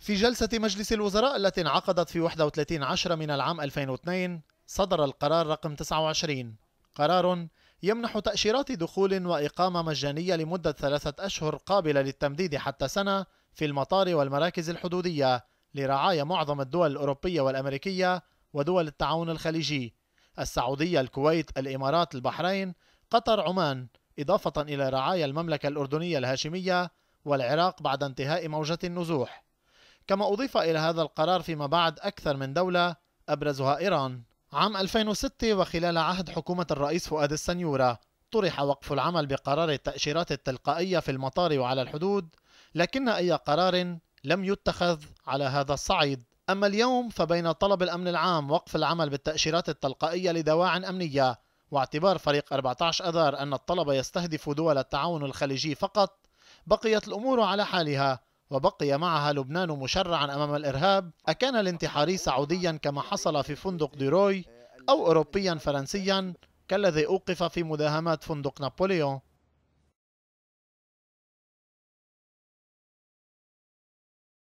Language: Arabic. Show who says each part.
Speaker 1: في جلسة مجلس الوزراء التي انعقدت في 31 عشر من العام 2002 صدر القرار رقم 29 قرار يمنح تأشيرات دخول وإقامة مجانية لمدة ثلاثة أشهر قابلة للتمديد حتى سنة في المطار والمراكز الحدودية لرعاية معظم الدول الأوروبية والأمريكية ودول التعاون الخليجي السعودية الكويت الإمارات البحرين قطر عمان إضافة إلى رعاية المملكة الأردنية الهاشمية والعراق بعد انتهاء موجة النزوح كما أضيف إلى هذا القرار فيما بعد أكثر من دولة أبرزها إيران عام 2006 وخلال عهد حكومة الرئيس فؤاد السنيورة طرح وقف العمل بقرار التأشيرات التلقائية في المطار وعلى الحدود لكن أي قرار لم يتخذ على هذا الصعيد أما اليوم فبين طلب الأمن العام وقف العمل بالتأشيرات التلقائية لدواع أمنية واعتبار فريق 14 أذار أن الطلب يستهدف دول التعاون الخليجي فقط بقيت الأمور على حالها وبقي معها لبنان مشرعا أمام الإرهاب أكان الانتحاري سعوديا كما حصل في فندق ديروي أو أوروبيا فرنسيا كالذي أوقف في مداهمات فندق نابليون